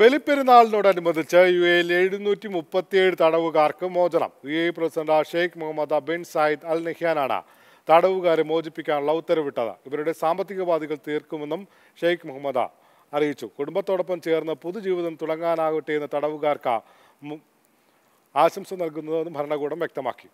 ബലിപ്പെരുന്നാളിനോടനുബന്ധിച്ച് U എയിൽ എഴുന്നൂറ്റി മുപ്പത്തിയേഴ് തടവുകാർക്ക് മോചനം U A president Sheikh Mohammed bin Zayed Al നഹ്യാനാണ് തടവുകാരെ മോചിപ്പിക്കാനുള്ള ഉത്തരവിട്ടത് ഇവരുടെ സാമ്പത്തിക ബാധികൾ തീർക്കുമെന്നും ഷെയ്ഖ് മുഹമ്മദ് അറിയിച്ചു കുടുംബത്തോടൊപ്പം ചേർന്ന് പുതുജീവിതം തുടങ്ങാനാകട്ടെ എന്ന് തടവുകാർക്ക് ആശംസ നൽകുന്നതെന്നും ഭരണകൂടം വ്യക്തമാക്കി